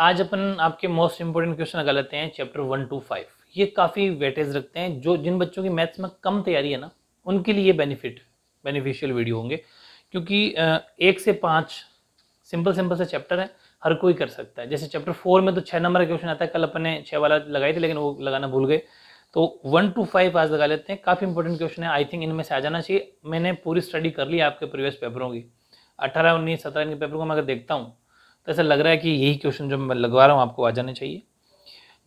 आज अपन आपके most important question लगा लेते हैं चैप्टर वन टू फाइव ये काफ़ी वेटेज रखते हैं जो जिन बच्चों की मैथ्स में कम तैयारी है ना उनके लिए बेनिफिट बेनिफिशियल वीडियो होंगे क्योंकि एक से पाँच सिंपल सिंपल से चैप्टर है हर कोई कर सकता है जैसे चैप्टर फोर में तो छः नंबर का क्वेश्चन आता है कल अपन ने छः वाला लगाई थी लेकिन वो लगाना भूल गए तो वन टू फाइव आज लगा लेते हैं काफ़ी इंपॉर्टेंट क्वेश्चन है आई थिंक इनमें से आ जाना चाहिए मैंने पूरी स्टडी कर ली आपके प्रीवियस पेपरों की अठारह उन्नीस सत्रह इनके पेपरों को मैं अगर देखता हूँ तो ऐसा लग रहा है कि यही क्वेश्चन जो मैं लगवा रहा हूँ आपको आ जाने चाहिए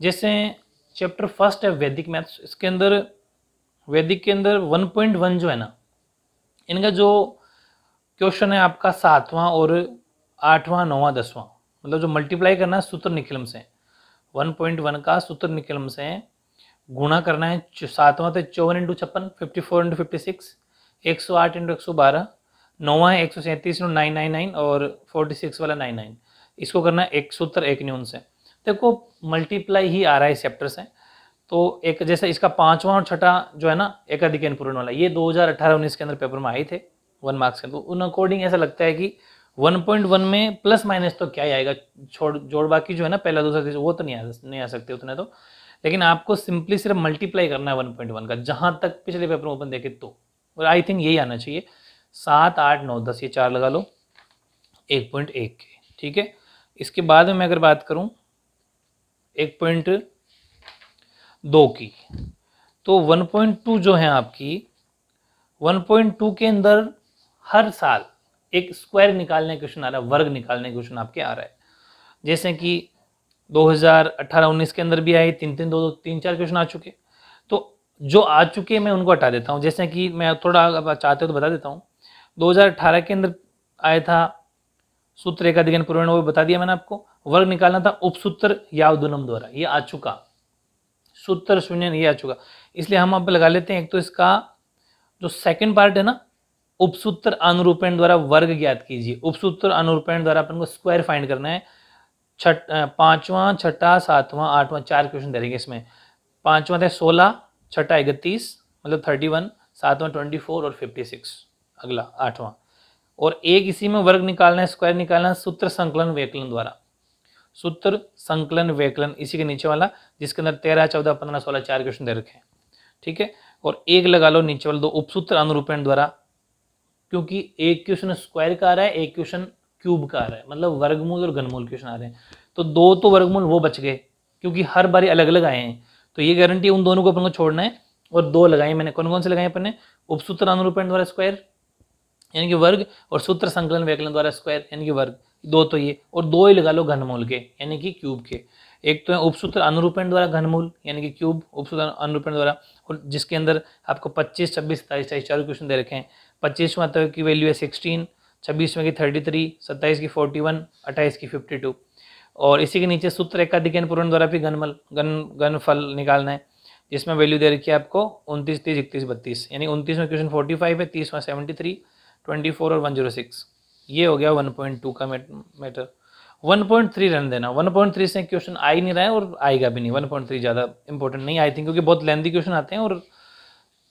जैसे चैप्टर फर्स्ट है वैदिक मैथ्स इसके अंदर वैदिक के अंदर 1.1 जो है ना इनका जो क्वेश्चन है आपका सातवां और आठवां नौवां दसवां मतलब जो मल्टीप्लाई करना है सूत्र निकलम से 1.1 का सूत्र निकलम से गुणा करना है सातवां तो चौवन इंटू छप्पन fifty four into fifty six एक सौ आठ इंटू एक सौ बारह नौवा है एक सौ सैंतीस इंटू नाइन नाइन नाइन और फोर्टी सिक्स वाला नाइन नाइन इसको करना है एक सूत्र एक न्यून से देखो मल्टीप्लाई ही आ रहा है इस चैप्टर से तो एक जैसे इसका पांचवा और छठा जो है ना अधिक पूर्ण वाला ये 2018-19 के अंदर पेपर में आए थे वन मार्क्स के तो उन अकॉर्डिंग ऐसा लगता है कि 1.1 में प्लस माइनस तो क्या ही आएगा छोड़ जोड़ बाकी जो है ना पहला दूसरा वो तो नहीं आ नहीं आ सकते उतने तो लेकिन आपको सिंपली सिर्फ मल्टीप्लाई करना है वन का जहाँ तक पिछले पेपर में ओपन देखे तो और आई थिंक यही आना चाहिए सात आठ नौ दस ये चार लगा लो एक पॉइंट एक के ठीक है इसके बाद में मैं अगर बात करूं एक पॉइंट दो की तो वन पॉइंट टू जो है आपकी वन पॉइंट टू के अंदर हर साल एक स्क्वायर निकालने का क्वेश्चन आ रहा है वर्ग निकालने का क्वेश्चन आपके आ रहा है जैसे कि 2018-19 के अंदर भी आए तीन तीन दो दो तीन चार क्वेश्चन आ चुके तो जो आ चुके मैं उनको हटा देता हूँ जैसे कि मैं थोड़ा अब चाहते हो तो बता देता हूँ 2018 के अंदर आया था सूत्र एक एकाधिगन पूर्ण वो बता दिया मैंने आपको वर्ग निकालना था उपसूत्र या उदुनम द्वारा ये आ चुका सूत्र शून्य ये आ चुका इसलिए हम आप लगा लेते हैं एक तो इसका जो सेकंड पार्ट है ना उपसूत्र अनुरूपण द्वारा वर्ग ज्ञात कीजिए उपसूत्र अनुरूपण द्वारा अपन को स्क्वायर फाइंड करना है छठ पांचवा छठा सातवां आठवां चार क्वेश्चन देखेंगे इसमें पांचवा थे सोलह छठा इकतीस मतलब थर्टी वन सातवां ट्वेंटी फोर और फिफ्टी सिक्स अगला आठवां और एक इसी में वर्ग निकालना है स्क्वायर निकालना है सूत्र संकलन वेकलन द्वारा सूत्र संकलन वेकलन इसी के नीचे वाला जिसके अंदर तेरह चौदह पंद्रह सोलह चार क्वेश्चन दे रखे हैं ठीक है और एक लगा लो नीचे वाले दो उपसूत्र अनुरूपण द्वारा क्योंकि एक क्वेश्चन स्क्वायर का आ रहा है एक क्वेश्चन क्यूब का आ रहा है मतलब वर्गमूल और घनमूल क्वेश्चन आ रहे हैं तो दो तो वर्गमूल वो बच गए क्योंकि हर बारी अलग अलग आए हैं तो ये गारंटी उन दोनों को अपन को छोड़ना है और दो लगाए मैंने कौन कौन से लगाए अपने उपसूत्र अनुरूपण द्वारा स्क्वायर यानी कि वर्ग और सूत्र संकलन व्याकलन द्वारा स्क्वायर यानी कि वर्ग दो तो ये और दो ही लगा लो घनमूल के यानी कि क्यूब के एक तो है उपसूत्र अनुरूपण द्वारा घनमूल यानी कि क्यूब उपसूत्र अनुरूपण द्वारा और जिसके अंदर आपको 25, 26, सत्ताईस सताईस चारों क्वेश्चन दे रखे हैं पच्चीस में आता की वैल्यू है सिक्सटीन छब्बीस में की थर्टी थ्री सत्ताईस की फोर्टी वन अट्ठाईस की फिफ्टी टू और इसी के नीचे सूत्र एकाधिकन पूर्ण द्वारा भी घनमल घन घनफल निकालना है जिसमें वैल्यू दे रखी है आपको उनतीस तीस इकतीस बत्तीस यानी उनतीस में क्वेश्चन फोर्टी फाइव है तीस में सेवेंटी थ्री ट्वेंटी फोर और वन जीरो सिक्स ये हो गया वन पॉइंट टू का मैटर वन पॉइंट थ्री रहने देना वन पॉइंट थ्री से क्वेश्चन आ ही नहीं रहा है और आएगा भी नहीं वन पॉइंट थ्री ज़्यादा इंपॉर्टेंट नहीं आई थिंक क्योंकि बहुत लेंदी क्वेश्चन आते हैं और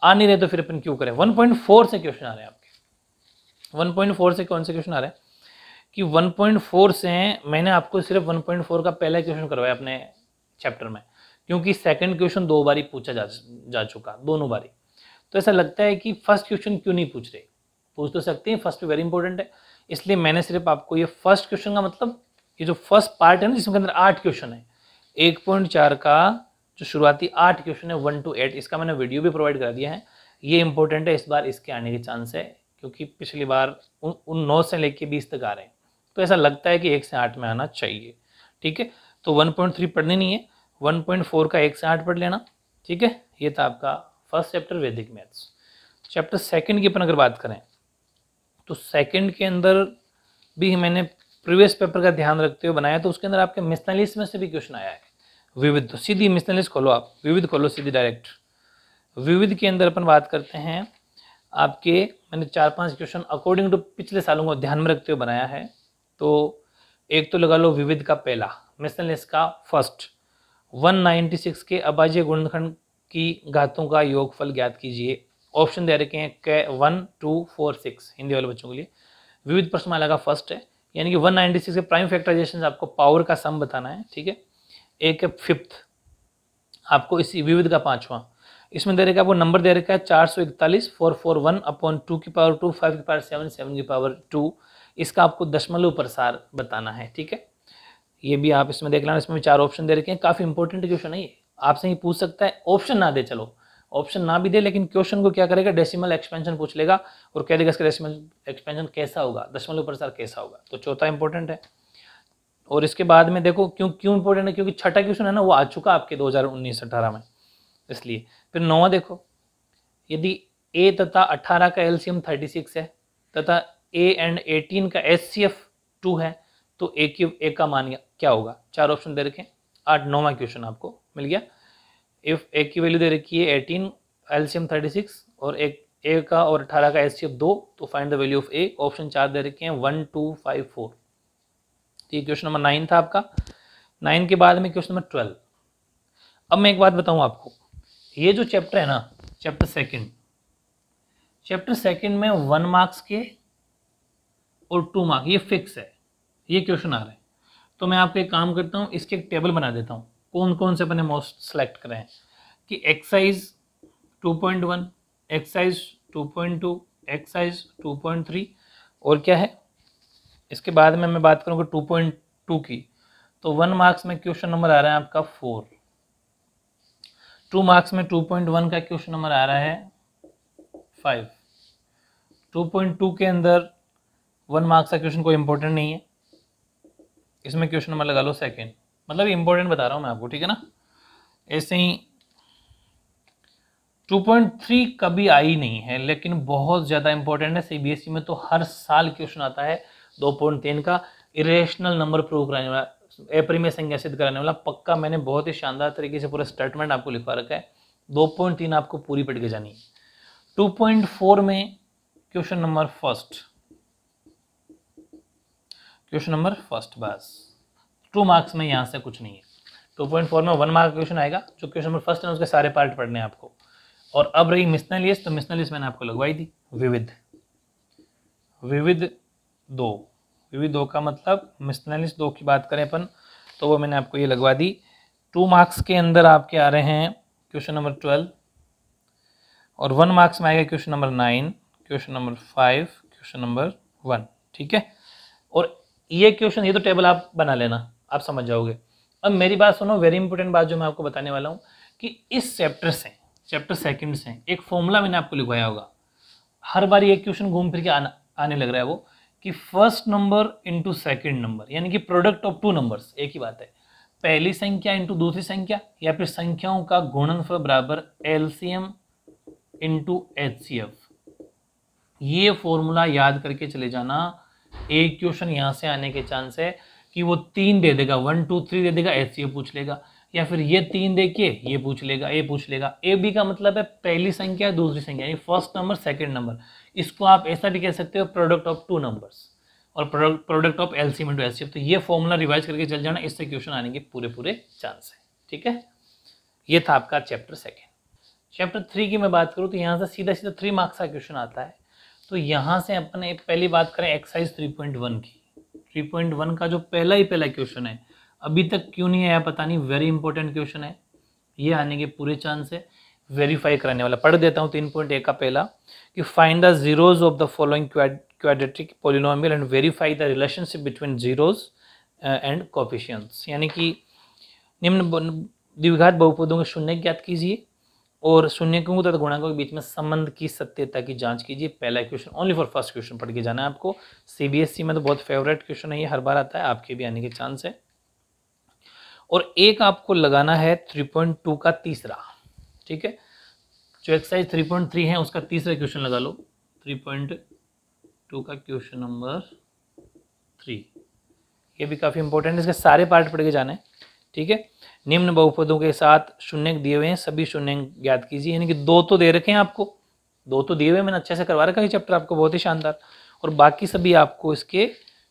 आ नहीं रहे तो फिर अपन क्यों करें वन पॉइंट फोर से क्वेश्चन आ रहे हैं आपके वन पॉइंट फोर से कौन से क्वेश्चन आ रहे हैं कि वन पॉइंट फोर से मैंने आपको सिर्फ वन पॉइंट फोर का पहला क्वेश्चन करवाया अपने चैप्टर में क्योंकि सेकंड क्वेश्चन दो बारी पूछा जा जा चुका दोनों बारी तो ऐसा लगता है कि फर्स्ट क्वेश्चन क्यों नहीं पूछ रहे पूछ तो सकती हैं फर्स्ट वेरी इंपॉर्टेंट है इसलिए मैंने सिर्फ आपको ये फर्स्ट क्वेश्चन का मतलब ये जो फर्स्ट पार्ट है ना जिसमें अंदर आठ क्वेश्चन है एक पॉइंट चार का जो शुरुआती आठ क्वेश्चन है वन टू एट इसका मैंने वीडियो भी प्रोवाइड करा दिया है ये इंपॉर्टेंट है इस बार इसके आने के चांस है क्योंकि पिछली बार उन उन नौ से लेके बीस तक आ रहे हैं तो ऐसा लगता है कि एक से आठ में आना चाहिए ठीक है तो वन पॉइंट थ्री पढ़नी नहीं है वन पॉइंट फोर का एक से आठ पढ़ लेना ठीक है ये था आपका first chapter Vedic maths chapter second की अपन अगर बात करें तो सेकंड के अंदर भी मैंने प्रीवियस पेपर का ध्यान रखते हुए बनाया तो उसके अंदर आपके मिसनलिस्ट में से भी क्वेश्चन आया है विविध तो सीधी मिसनलिस्ट खोलो आप विविध खोलो सीधी डायरेक्ट विविध के अंदर अपन बात करते हैं आपके मैंने चार पांच क्वेश्चन अकॉर्डिंग टू पिछले सालों को ध्यान में रखते हुए बनाया है तो एक तो लगा लो विविध का पहला मिसनलिस का फर्स्ट 196 के अबाज्य गुणखंड की घातों का योगफल ज्ञात कीजिए ऑप्शन दे रखे हैं के one two four six Hindi वाले बच्चों के लिए विविध प्रश्न माला का फर्स्ट है यानी कि 196 के प्राइम फैक्टराइजेशन आपको पावर का सम बताना है ठीक है एक है फिफ्थ आपको इसी विविध का पांचवा इसमें दे रखा है आपको नंबर दे रखा है चार सौ इकतालीस four four one upon two की पावर टू फाइव की पावर सेवन सेवन की पावर टू इसका आपको दशमलव प्रसार बताना है ठीक है ये भी आप इसमें देख लेना इसमें भी चार ऑप्शन दे रखे हैं काफ़ी इंपॉर्टेंट क्वेश्चन है ये आपसे ही पूछ सकता है ऑप्शन ना दे चलो ऑप्शन ना भी दे लेकिन क्वेश्चन को क्या करेगा डेसिमल एक्सपेंशन पूछ लेगा और कह देगा इसका डेसिमल एक्सपेंशन कैसा होगा दशमलव प्रसार कैसा होगा तो चौथा इंपॉर्टेंट है और इसके बाद में देखो क्यों क्यों इंपॉर्टेंट है क्योंकि छठा क्वेश्चन है ना वो आ चुका आपके दो हजार में इसलिए फिर नौवा देखो यदि ए तथा अठारह का एलसीएम 36 है तथा ए एंड एटीन का एस सी एफ टू है तो ए ए का मान क्या होगा चार ऑप्शन दे रखें आठ नौवा क्वेश्चन आपको मिल गया इफ़ ए की वैल्यू दे रखी है एटीन एल थर्टी सिक्स और एक ए का और अठारह का एल्शियम दो तो find the value of A option चार दे रखे हैं वन टू फाइव फोर तो ये क्वेश्चन नंबर नाइन था आपका नाइन के बाद में क्वेश्चन नंबर ट्वेल्व अब मैं एक बात बताऊँ आपको ये जो चैप्टर है ना चैप्टर सेकेंड चैप्टर सेकेंड में वन मार्क्स के और टू मार्क्स ये फिक्स है ये क्वेश्चन आ रहा है तो मैं आपको एक काम करता हूँ इसके एक टेबल बना देता हूँ कौन कौन से अपने मोस्ट सेलेक्ट करें कि एक्साइज 2.1 एक्साइज 2.2 एक्साइज 2.3 और क्या है इसके बाद में मैं बात करूँगा टू की तो वन मार्क्स में क्वेश्चन नंबर आ रहा है आपका फोर टू मार्क्स में 2.1 का क्वेश्चन नंबर आ रहा है फाइव 2.2 के अंदर वन मार्क्स का क्वेश्चन कोई इंपॉर्टेंट नहीं है इसमें क्वेश्चन नंबर लगा लो सेकेंड मतलब इंपॉर्टेंट बता रहा हूँ मैं आपको ठीक है ना ऐसे ही 2.3 कभी आई नहीं है लेकिन बहुत ज़्यादा इंपॉर्टेंट है सीबीएसई e में तो हर साल क्वेश्चन आता है 2.3 का इरेशनल नंबर प्रूव कराने वाला एप्री में संज्ञासित कराने वाला पक्का मैंने बहुत ही शानदार तरीके से पूरा स्टेटमेंट आपको लिखवा रखा है 2.3 आपको पूरी पढ़ के जानी है 2.4 में question number first question number first बस टू मार्क्स में यहाँ से कुछ नहीं है टू पॉइंट फोर में वन मार्क क्वेश्चन आएगा जो क्वेश्चन नंबर फर्स्ट है उसके सारे पार्ट पढ़ने आपको और अब रही मिसनल तो मिसनल मैंने आपको लगवाई दी विविध विविध दो विविध दो का मतलब मिसनल दो की बात करें अपन तो वो मैंने आपको ये लगवा दी टू मार्क्स के अंदर आपके आ रहे हैं क्वेश्चन नंबर ट्वेल्व और वन मार्क्स में आएगा question number nine question number five question number one ठीक है और ये क्वेश्चन ये तो टेबल आप बना लेना आप समझ जाओगे अब मेरी बात सुनो वेरी इंपॉर्टेंट बात जो मैं आपको बताने वाला हूँ कि इस चैप्टर से चैप्टर सेकंड से एक फॉर्मूला मैंने आपको लिखवाया होगा हर बार ये क्वेश्चन घूम फिर के आना आने लग रहा है वो कि first number into second number यानी कि प्रोडक्ट ऑफ टू नंबर्स एक ही बात है पहली संख्या इंटू दूसरी संख्या या फिर संख्याओं का गुणनफल बराबर L C M into H C F ये फॉर्मूला याद करके चले जाना एक क्वेश्चन यहाँ से आने के चांस है कि वो तीन दे देगा वन टू थ्री दे देगा ऐसे ये पूछ लेगा या फिर ये तीन देखिए ये पूछ लेगा ए पूछ लेगा ए बी का मतलब है पहली संख्या दूसरी संख्या यानी फर्स्ट नंबर सेकंड नंबर इसको आप ऐसा भी कह सकते हो प्रोडक्ट ऑफ टू नंबर्स और product of L C into L तो ये फॉर्मूला रिवाइज करके चल जाना इससे क्वेश्चन आने के पूरे पूरे चांस है ठीक है ये था आपका चैप्टर सेकेंड चैप्टर थ्री की मैं बात करूँ तो यहाँ से सीधा सीधा थ्री मार्क्स का क्वेश्चन आता है तो यहाँ से अपने पहली बात करें एक्सरसाइज थ्री पॉइंट वन की थ्री पॉइंट वन का जो पहला ही पहला क्वेश्चन है अभी तक क्यों नहीं आया पता नहीं वेरी इंपॉर्टेंट क्वेश्चन है ये आने के पूरे चांस है वेरीफाई कराने वाला पढ़ देता हूँ तीन पॉइंट एक का पहला कि find the zeros of the following quadratic polynomial and verify the relationship between zeros and coefficients यानी कि निम्न द्विघात बहुपदों के शून्य ज्ञात कीजिए और शून्य तथा गुणाकों के बीच में संबंध की सत्यता की जांच कीजिए पहला question only for first question पढ़ के जाना है आपको सीबीएसई e में तो बहुत फेवरेट क्वेश्चन है ये हर बार आता है आपके भी आने के चांस है और एक आपको लगाना है थ्री पॉइंट टू का तीसरा ठीक है जो एक्सरसाइज थ्री पॉइंट थ्री है उसका तीसरा क्वेश्चन लगा लो थ्री पॉइंट टू का क्वेश्चन नंबर थ्री ये भी काफ़ी इंपॉर्टेंट है इसके सारे पार्ट पढ़ के जाना है ठीक है निम्न बहुपदों के साथ शून्य दिए हुए हैं सभी शून्य ज्ञात कीजिए यानी कि दो तो दे रखे हैं आपको दो तो दिए हुए मैंने अच्छे से करवा रखा है चैप्टर आपको बहुत ही शानदार और बाकी सभी आपको इसके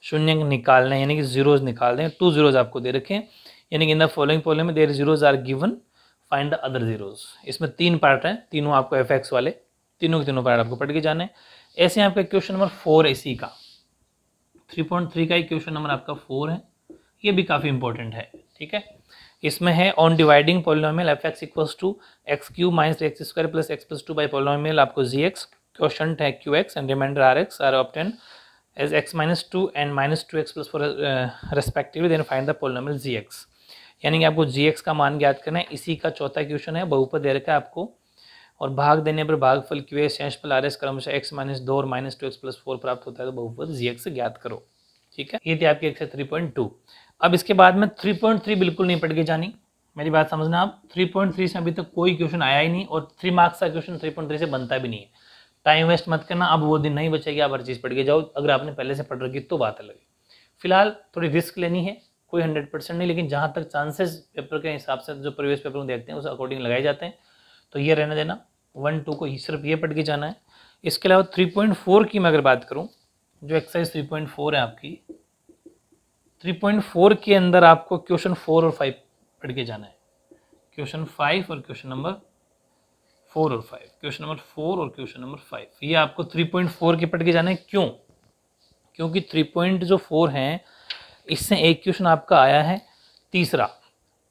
शून्य निकालने यानी कि जीरोज निकालने हैं टू जीरोज आपको दे रखे हैं यानी कि इन द फॉलोइंग प्रॉब्लम में there zeros are given find the other zeros इसमें तीन पार्ट हैं तीनों आपको एफ एक्स वाले तीनों के तीनों पार्ट आपको पढ़ के जाने हैं ऐसे आपका क्वेश्चन नंबर फोर इसी का थ्री पॉइंट थ्री का ही क्वेश्चन नंबर आपका फोर है ये भी काफ़ी इंपॉर्टेंट है ठीक है इसमें है on dividing polynomial f x equals two x cube minus x square plus x plus two by polynomial आपको जी एक्स क्वेश्चन है q x and remainder r x are obtained as x minus two and minus two x plus four respectively then find the polynomial g x यानी कि आपको g x का मान ज्ञात करना है इसी का चौथा क्वेश्चन है बहुपद दे रखा है आपको और भाग देने पर भाग फल क्यू एस एंश प्लस आर एस क्रमश एक्स माइनस दो और minus two x plus four प्राप्त होता है तो बहुपद जी एक्स ज्ञात करो ठीक है ये थी आपकी एक्सरसाइज थ्री पॉइंट टू अब इसके बाद में 3.3 बिल्कुल नहीं पढ़ के जानी मेरी बात समझना आप 3.3 से अभी तक तो कोई क्वेश्चन आया ही नहीं और थ्री मार्क्स का क्वेश्चन 3.3 से बनता भी नहीं है टाइम वेस्ट मत करना अब वो दिन नहीं बचेगी आप हर चीज़ पढ़ के जाओ अगर आपने पहले से पढ़ रखी तो बात अलग है फिलहाल थोड़ी रिस्क लेनी है कोई हंड्रेड परसेंट नहीं लेकिन जहाँ तक चांसेस पेपर के हिसाब से जो प्रीवियस पेपर में देखते हैं उस अकॉर्डिंग लगाए जाते हैं तो ये रहने देना वन टू को ही सिर्फ ये पढ़ के जाना है इसके अलावा थ्री पॉइंट फोर की मैं अगर बात करूँ जो एक्सरसाइज थ्री पॉइंट फोर है आपकी 3.4 के अंदर आपको क्वेश्चन फोर और फाइव पढ़ के जाना है क्वेश्चन फाइव और क्वेश्चन नंबर फोर और फाइव क्वेश्चन नंबर फोर और क्वेश्चन नंबर फाइव ये आपको 3.4 के पढ़ के जाना है क्यों क्योंकि थ्री पॉइंट जो फोर हैं इससे एक क्वेश्चन आपका आया है तीसरा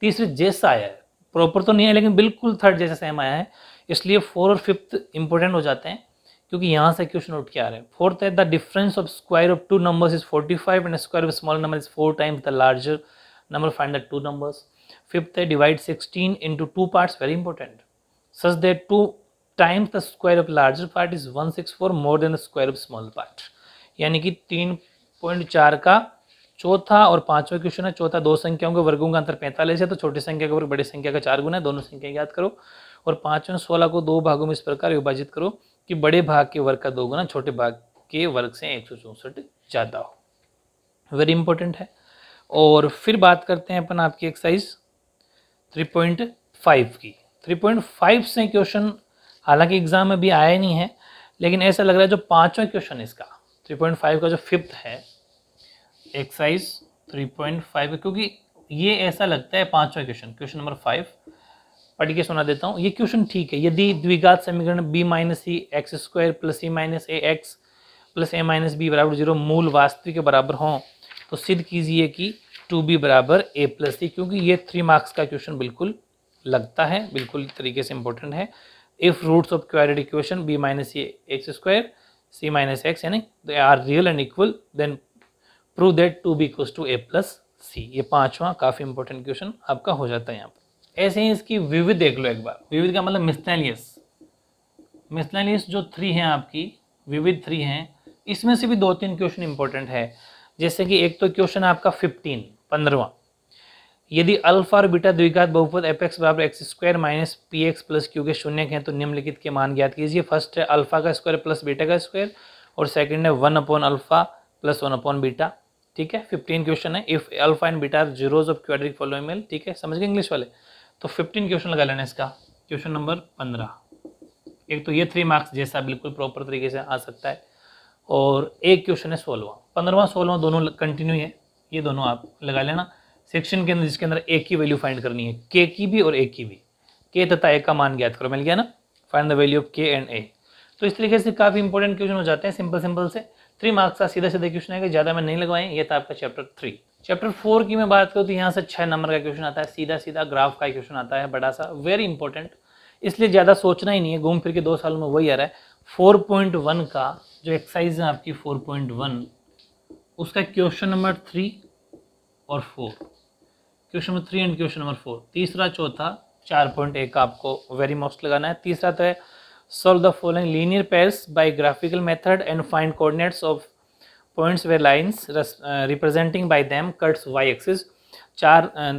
तीसरे जैसा आया है प्रॉपर तो नहीं है लेकिन बिल्कुल थर्ड जैसा सेम आया है इसलिए फोर और फिफ्थ इंपॉर्टेंट हो जाते हैं क्योंकि यहाँ से क्वेश्चन उठ के आ रहे हैं फोर्थ है the difference of square of two numbers is forty five and square of small number is four times the larger number find the two numbers fifth है divide sixteen into two parts very important such that two times the square of larger part is one six four more than the square of small part यानी कि तीन point चार का चौथा और पांचवा question है चौथा दो संख्याओं के वर्गों का अंतर पैंतालीस है तो छोटी संख्या के वर्ग बड़ी संख्या का चार गुना है दोनों संख्या याद करो और पांचवें सोलह को दो भागों में इस प्रकार विभाजित करो कि बड़े भाग के वर्ग का दोगुना छोटे भाग के वर्ग से एक ज़्यादा हो वेरी इंपॉर्टेंट है और फिर बात करते हैं अपन आपकी एक्सरसाइज 3.5 की 3.5 से क्वेश्चन हालांकि एग्ज़ाम में भी आया नहीं है लेकिन ऐसा लग रहा है जो पांचवा क्वेश्चन इसका 3.5 का जो फिफ्थ है एक्सरसाइज 3.5 क्योंकि ये ऐसा लगता है पांचवा क्वेश्चन क्वेश्चन नंबर फाइव पढ़ के सुना देता हूँ ये क्वेश्चन ठीक है यदि द्विघात समीकरण b minus c x square plus c minus a x plus a minus b बराबर जीरो मूल वास्तविक के बराबर हों तो सिद्ध कीजिए कि टू बी बराबर ए प्लस सी क्योंकि ये थ्री मार्क्स का क्वेश्चन बिल्कुल लगता है बिल्कुल तरीके से इंपॉर्टेंट है if roots of quadratic equation b minus c x square c minus x यानी they are real and equal then prove that two b equals to a plus c ये पाँचवा काफ़ी इंपॉर्टेंट क्वेश्चन आपका हो जाता है यहाँ पर ऐसे ही इसकी विविध देख लो एक बार विविध का मतलब मिस्टेलियस मिस्टेलियस जो थ्री हैं आपकी विविध थ्री हैं इसमें से भी दो तीन क्वेश्चन इंपॉर्टेंट है जैसे कि एक तो क्वेश्चन है आपका फिफ्टीन पंद्रवा यदि अल्फा और बीटा द्विघात बहुपद एफ एक्स बराबर x square minus p x plus q के शून्य हैं तो निम्नलिखित के मान ज्ञात कीजिए फर्स्ट है अल्फा का स्क्वायर प्लस बीटा का स्क्वायर और सेकंड है one upon alpha plus one upon beta ठीक है फिफ्टीन क्वेश्चन है if alpha and beta zeros of quadratic polynomial ठीक है समझ गए इंग्लिश वाले तो फिफ्टीन क्वेश्चन लगा लेना इसका क्वेश्चन नंबर पंद्रह एक तो ये थ्री मार्क्स जैसा बिल्कुल प्रॉपर तरीके से आ सकता है और एक क्वेश्चन है सोलवा पंद्रवा सोलवा दोनों कंटिन्यू है ये दोनों आप लगा लेना सेक्शन के अंदर जिसके अंदर एक की वैल्यू फाइंड करनी है के की भी और एक की भी के तथा एक का मान ज्ञात करो मिल गया ना find the value of k and a तो इस तरीके से काफ़ी इंपॉर्टेंट क्वेश्चन हो जाते हैं सिंपल सिंपल से थ्री मार्क्स का सीधा सीधा क्वेश्चन है कि ज़्यादा मैं नहीं लगवाएं ये था आपका चैप्टर थ्री चैप्टर फोर की मैं बात करूँ तो यहाँ से छः नंबर का क्वेश्चन आता है सीधा सीधा ग्राफ का क्वेश्चन आता है बड़ा सा वेरी इंपॉर्टेंट इसलिए ज़्यादा सोचना ही नहीं है घूम फिर के दो साल में वही आ रहा है 4.1 का जो एक्सरसाइज है आपकी फोर पॉइंट वन उसका क्वेश्चन नंबर थ्री और four question number three and question number four तीसरा चौथा चार पॉइंट एक का आपको वेरी मोस्ट लगाना है तीसरा तो है solve the following linear pairs by graphical method and find coordinates of points were lines uh, representing by them cuts y axis चार uh,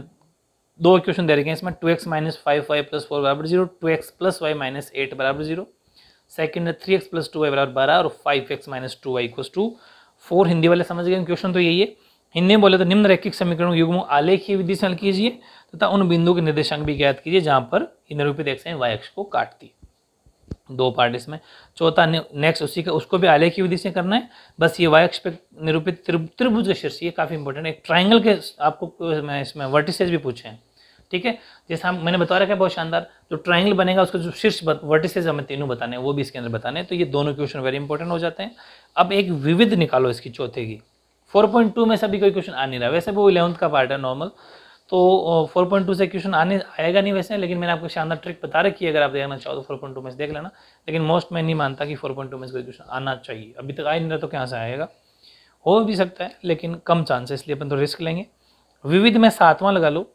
दो इक्वेशन दे रखे हैं इसमें 2x x minus five y plus four बराबर zero two x plus y minus eight बराबर zero second है three x plus two y बराबर बारह और five x minus two y equals two four Hindi वाले समझ गए क्वेश्चन तो यही है हिंदी में बोले तो निम्न रैखिक समीकरण युग्म आलेख की विधि से हल कीजिए तथा उन बिंदुओं के निर्देशांक भी ज्ञात कीजिए जहाँ पर निरूपित एक्स वाई एक्स को काटती है दो पार्ट इसमें चौथा नेक्स्ट उसी का उसको भी आलय की विधि से करना है बस ये वाई एक्स पे निरूपित त्रिभुज का शीर्ष ये काफ़ी इंपॉर्टेंट है एक ट्राइंगल के आपको इसमें वर्टिसेज भी पूछे हैं ठीक है जैसे हम मैंने बता रखा है बहुत शानदार जो ट्राइंगल बनेगा उसका जो शीर्ष वर्टिसेज हमें तीनों बताने हैं वो भी इसके अंदर बताने हैं तो ये दोनों क्वेश्चन वेरी इंपॉर्टेंट हो जाते हैं अब एक विविध निकालो इसकी चौथे की फोर में सभी कोई क्वेश्चन आ नहीं रहा वैसे वो इलेवंथ का पार्ट है नॉर्मल तो फोर पॉइंट टू से क्वेश्चन आने आएगा नहीं वैसे लेकिन मैंने आपको शानदार ट्रिक बता रखी है अगर आप देखना चाहो तो फोर पॉइंट टू में से देख लेना लेकिन मोस्ट मैं नहीं मानता कि फोर पॉइंट टू में से क्वेश्चन आना चाहिए अभी तक आए नहीं रहा तो कहाँ से आएगा हो भी सकता है लेकिन कम चांस है इसलिए अपन तो रिस्क लेंगे विविध में सातवां लगा लो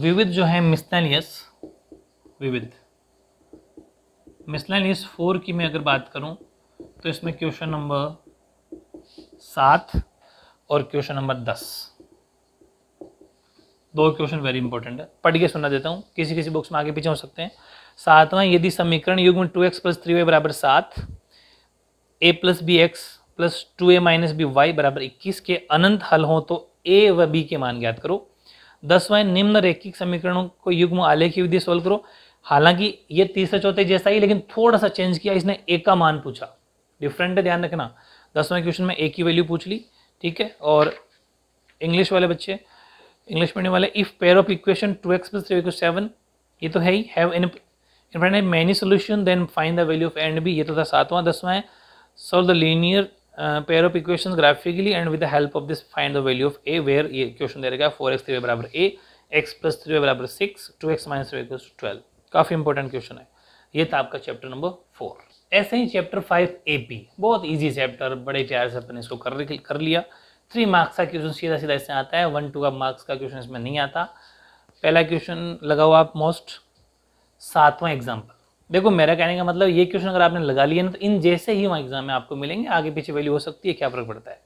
विविध जो है मिसलैनियस विविध मिसलेनियस फोर की मैं अगर बात करूं तो इसमें क्वेश्चन नंबर सात और क्वेश्चन नंबर दस दो क्वेश्चन वेरी इंपॉर्टेंट है पढ़ के सुना देता हूँ किसी किसी बुक्स में आगे पीछे हो सकते हैं सातवां यदि समीकरण युग में two x plus three y बराबर सात a plus b x plus two a minus b y बराबर इक्कीस के अनंत हल हों तो ए व बी के मान ज्ञात करो दसवां निम्न रैखिक समीकरणों को युग्म आलेख की विधि सॉल्व करो हालांकि ये तीसरे चौथे जैसा ही लेकिन थोड़ा सा चेंज किया इसने ए का मान पूछा डिफरेंट है ध्यान रखना दसवें क्वेश्चन में ए की वैल्यू पूछ ली ठीक है और इंग्लिश वाले बच्चे इंग्लिश पढ़ने वाले if pair of equation two x plus three seven ये तो है ही हैव इन फ्रेंड है many solution then find the value of and b ये तो था सातवां दसवां है solve the linear pair of equation graphically and with the help of this find the value of a where ये क्वेश्चन दे रहेगा फोर एक्स थ्री बराबर ए एक्स प्लस थ्री बराबर six to x minus three equal twelve काफ़ी important question है ये था आपका चैप्टर नंबर फोर ऐसे ही चैप्टर फाइव ए पी बहुत ईजी चैप्टर बड़े प्यार से अपने इसको कर कर लिया थ्री मार्क्स का क्वेश्चन सीधा सीधा इससे आता है वन टू का मार्क्स का क्वेश्चन इसमें नहीं आता पहला क्वेश्चन लगाओ आप मोस्ट सातवां एग्जाम्पल देखो मेरा कहने का मतलब ये क्वेश्चन अगर आपने लगा लिया ना तो इन जैसे ही वहाँ एग्जाम में आपको मिलेंगे आगे पीछे वैल्यू हो सकती है क्या फर्क पड़ता है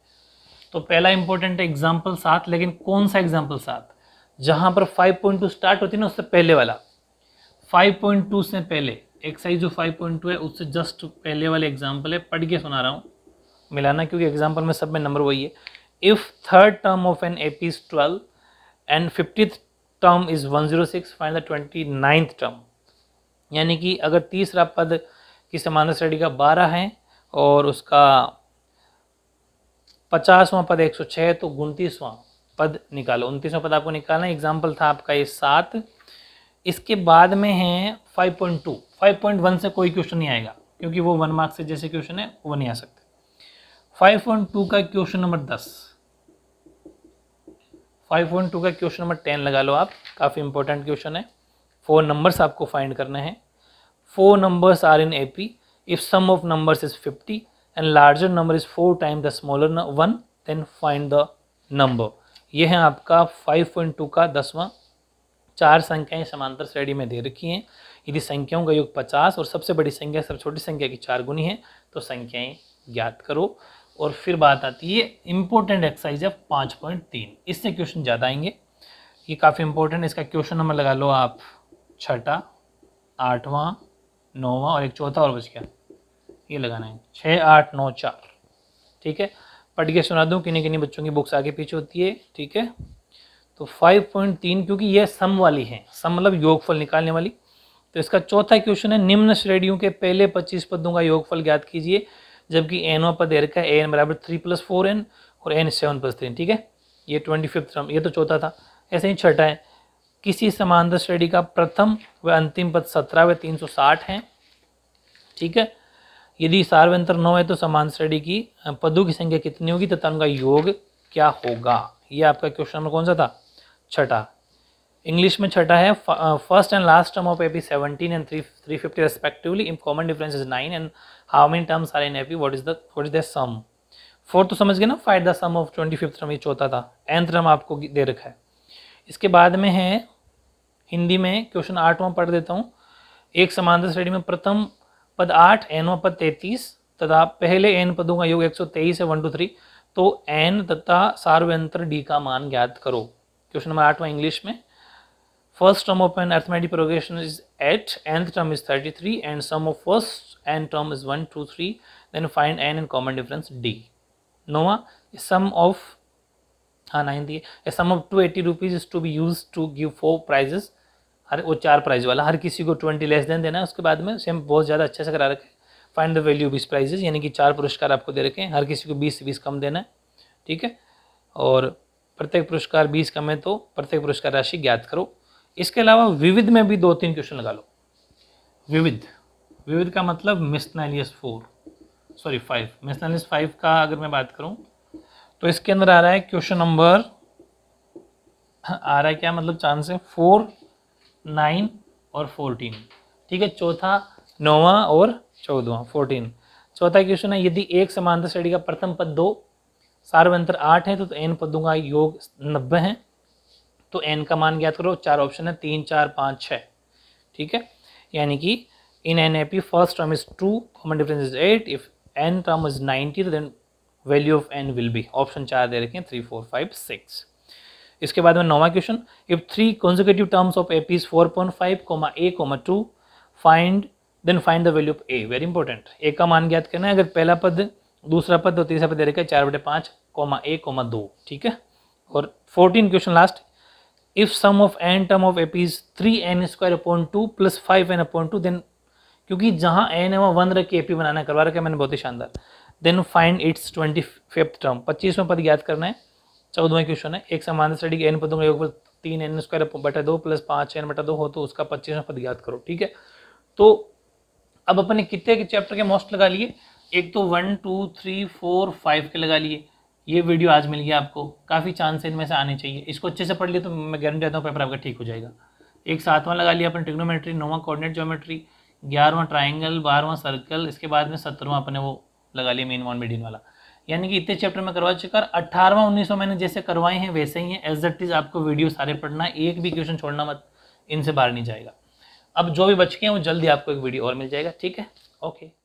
तो पहला इंपॉर्टेंट है एग्जाम्पल सात लेकिन कौन सा एग्जाम्पल सात जहाँ पर फाइव पॉइंट टू स्टार्ट होती है ना उससे पहले वाला फाइव पॉइंट टू से पहले एक्साइज जो फाइव पॉइंट टू है उससे जस्ट पहले वाले एग्जाम्पल है पढ़ के सुना रहा हूँ मिलाना क्योंकि एग्जाम्पल में सब में नंबर वही है if third term of an AP is 12 and 50th term is 106 find the 29th term यानी कि अगर तीसरा पद की समान श्रेणी का 12 है और उसका पचासवां पद 106 है तो उनतीसवां पद निकालो उनतीसवां पद आपको निकालना है एग्जाम्पल था आपका ये सात इसके बाद में है 5.2 5.1 से कोई क्वेश्चन नहीं आएगा क्योंकि वो वन मार्क्स से जैसे क्वेश्चन है वो नहीं आ सकते 5.2 का question number 10 five point two का क्वेश्चन नंबर टेन लगा लो आप काफ़ी इंपॉर्टेंट क्वेश्चन है फोर नंबर्स आपको फाइंड करने हैं four numbers are in AP if sum of numbers is fifty and larger number is four time the smaller one then find the number ये है आपका फाइव पॉइंट टू का दसवां चार संख्याएं समांतर श्रेणी में दे रखी हैं यदि संख्याओं का योग पचास और सबसे बड़ी संख्या सबसे छोटी संख्या की चार गुनी है तो संख्याएं ज्ञात करो और फिर बात आती है इम्पोर्टेंट एक्सरसाइज है पाँच पॉइंट तीन इससे क्वेश्चन ज़्यादा आएंगे ये काफ़ी इंपॉर्टेंट इसका क्वेश्चन नंबर लगा लो आप छठा आठवां नौवां और एक चौथा और बच गया ये लगाना है छः आठ नौ चार ठीक है पढ़ के सुना दूँ किन्हीं किन्हीं बच्चों की बुक्स आगे पीछे होती है ठीक है तो फाइव पॉइंट तीन क्योंकि यह सम वाली है सम मतलब योगफल निकालने वाली तो इसका चौथा क्वेश्चन है निम्न श्रेणियों के पहले पच्चीस पदों का योगफल ज्ञात कीजिए जबकि एन वहाँ पर दे रखा है एन बराबर थ्री प्लस फोर एन और एन सेवन प्लस थ्री ठीक है ये ट्वेंटी फिफ्थ टर्म ये तो चौथा था ऐसे ही छठा है किसी समांतर श्रेणी का प्रथम व अंतिम पद सत्रह व तीन सौ साठ है ठीक है यदि सार्वंतर नौ है तो समांतर श्रेणी की पदों की संख्या कितनी होगी तथा तो उनका योग क्या होगा ये आपका क्वेश्चन नंबर कौन सा था छठा इंग्लिश में छठा है first and last term of AP seventeen and three three fifty respectively in common difference is nine and how many terms are in AP what is the what is the sum fourth तो समझ गए ना five the sum of twenty fifth term ये चौथा था nth term आपको दे रखा है इसके बाद में है हिंदी में क्वेश्चन आठवां पढ़ देता हूँ एक समांतर श्रेणी में प्रथम पद आठ एनवा पद तैतीस तथा पहले एन पदों का योग एक सौ तेईस है वन टू थ्री तो एन तथा सार्वयंत्र डी का मान ज्ञात करो क्वेश्चन नंबर आठवां इंग्लिश में first term of an arithmetic progression is eight nth term is thirty three and sum of first n term is 1 2 3 then find n and common difference d Noah a sum of हाँ नहीं दिए a sum of 280 rupees is to be used to give four prizes हर वो चार prize वाला हर किसी को twenty less than देना है उसके बाद में सेम बहुत ज़्यादा अच्छे से करा रखें फाइंड द वैल्यू बीस इस प्राइजेज यानी कि चार पुरस्कार आपको दे रखे हैं हर किसी को बीस से बीस कम देना है ठीक है और प्रत्येक पुरस्कार बीस कम है तो प्रत्येक पुरस्कार राशि ज्ञात करो इसके अलावा विविध में भी दो तीन क्वेश्चन लगा लो विविध विविध का मतलब miscellaneous four sorry five miscellaneous five का अगर मैं बात करूं तो इसके अंदर आ रहा है क्वेश्चन नंबर आ रहा है क्या मतलब चांस है फोर नाइन और फोर्टीन ठीक है चौथा नौवा और चौदवा फोर्टीन चौथा क्वेश्चन है यदि एक समांतर श्रेणी का प्रथम पद दो सार्वंतर आठ है तो, तो एन पदों का योग नब्बे है तो एन का मान ज्ञात करो चार ऑप्शन है तीन चार पाँच छः ठीक है यानी कि in NAP first term is 2 common difference is 8 if n term is 90 then value of n will be option 4, 3, 4, 5, 6. इसके बाद में नौवा question if three consecutive terms of A P is 4.5 comma a comma 2 find then find the value of a very important a का मान ज्ञात करना है अगर पहला पद दूसरा पद और तीसरा पद दे रखा है 4/5 कॉमा कोमा ए कोमा दो ठीक है और 14 question last if sum of n term of A P is three 2 square upon then क्योंकि जहाँ एन है वहाँ वन रख के ए पी बनाना करवा रखा है मैंने बहुत ही शानदार then find its twenty fifth term पच्चीसवें पद ज्ञात करना है चौदहवें क्वेश्चन है एक समान स्टडी के एन पदों का योग तीन एन स्क्वायर बटा दो प्लस पाँच एन बटा दो हो तो उसका पच्चीसवें पद ज्ञात करो ठीक है तो अब अपने कितने के चैप्टर के मोस्ट लगा लिए एक तो one two three four five के लगा लिए ये वीडियो आज मिल गया आपको काफ़ी चांस इनमें से आने चाहिए इसको अच्छे से पढ़ लिए तो मैं गारंटी देता हूँ पेपर आपका ठीक हो जाएगा एक सातवां लगा लिया अपने ट्रिग्नोमेट्री नोवा कोऑर्डिनेट ज्योमेट्री ग्यारहवा ट्राइंगल बारहवा सर्कल इसके बाद में सत्रहवा अपने वो लगा लिया मेन वन मीडियन वाला यानी कि इतने चैप्टर में करवा चुका और अट्ठारहवा उन्नीसवा मैंने जैसे करवाए हैं वैसे ही है एज दट इज आपको वीडियो सारे पढ़ना एक भी क्वेश्चन छोड़ना मत इनसे बाहर नहीं जाएगा अब जो भी बच गए हैं वो जल्दी आपको एक वीडियो और मिल जाएगा ठीक है ओके